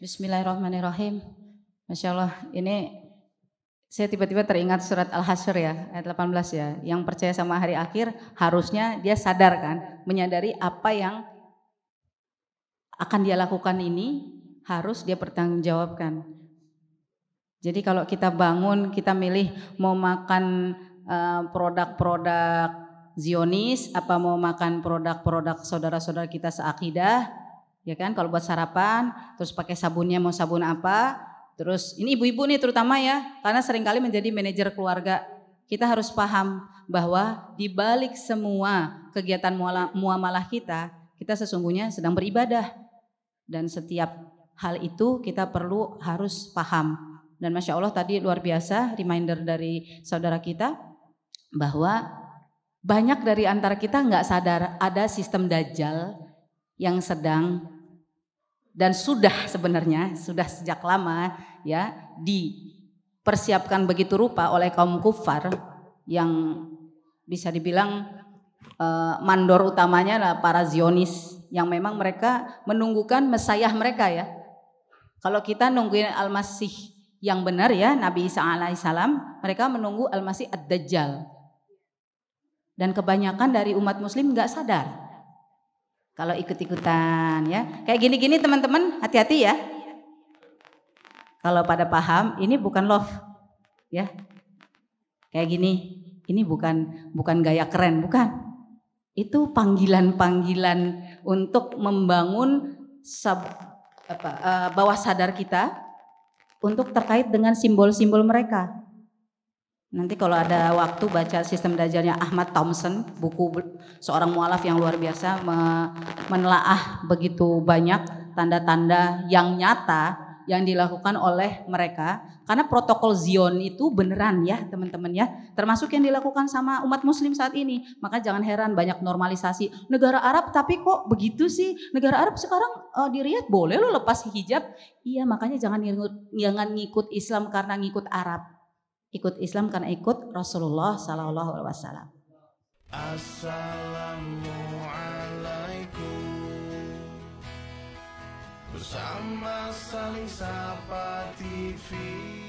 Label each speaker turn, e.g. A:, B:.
A: Bismillahirrahmanirrahim. Masya Allah, ini saya tiba-tiba teringat surat Al-Hasyr ya, ayat 18 ya. Yang percaya sama hari akhir harusnya dia sadar kan, menyadari apa yang akan dia lakukan ini harus dia pertanggungjawabkan. Jadi kalau kita bangun, kita milih mau makan eh, produk-produk Zionis, apa mau makan produk-produk saudara-saudara kita seakidah, ya kan kalau buat sarapan terus pakai sabunnya mau sabun apa terus ini ibu-ibu nih terutama ya karena seringkali menjadi manajer keluarga kita harus paham bahwa di balik semua kegiatan muamalah kita kita sesungguhnya sedang beribadah dan setiap hal itu kita perlu harus paham dan masya Allah tadi luar biasa reminder dari saudara kita bahwa banyak dari antara kita nggak sadar ada sistem dajjal yang sedang dan sudah sebenarnya sudah sejak lama ya dipersiapkan begitu rupa oleh kaum kufar yang bisa dibilang eh, mandor utamanya adalah para Zionis yang memang mereka menunggukan mesayah mereka ya. Kalau kita nungguin Al-Masih yang benar ya Nabi Isa alaihissalam, mereka menunggu Al-Masih Ad-Dajjal. Dan kebanyakan dari umat muslim nggak sadar kalau ikut-ikutan ya. Kayak gini-gini teman-teman hati-hati ya. Kalau pada paham ini bukan love ya. Kayak gini, ini bukan bukan gaya keren, bukan. Itu panggilan-panggilan untuk membangun sub, apa, uh, bawah sadar kita untuk terkait dengan simbol-simbol mereka. Nanti kalau ada waktu baca sistem dajarnya Ahmad Thompson, buku seorang mualaf yang luar biasa menelaah begitu banyak tanda-tanda yang nyata yang dilakukan oleh mereka karena protokol Zion itu beneran ya teman-teman ya termasuk yang dilakukan sama umat muslim saat ini maka jangan heran banyak normalisasi negara Arab tapi kok begitu sih negara Arab sekarang uh, di Riyadh boleh lo lepas hijab iya makanya jangan jangan ngikut Islam karena ngikut Arab ikut Islam karena ikut Rasulullah Sallallahu Alaihi Wasallam. Assalamualaikum bersama saling sapa TV.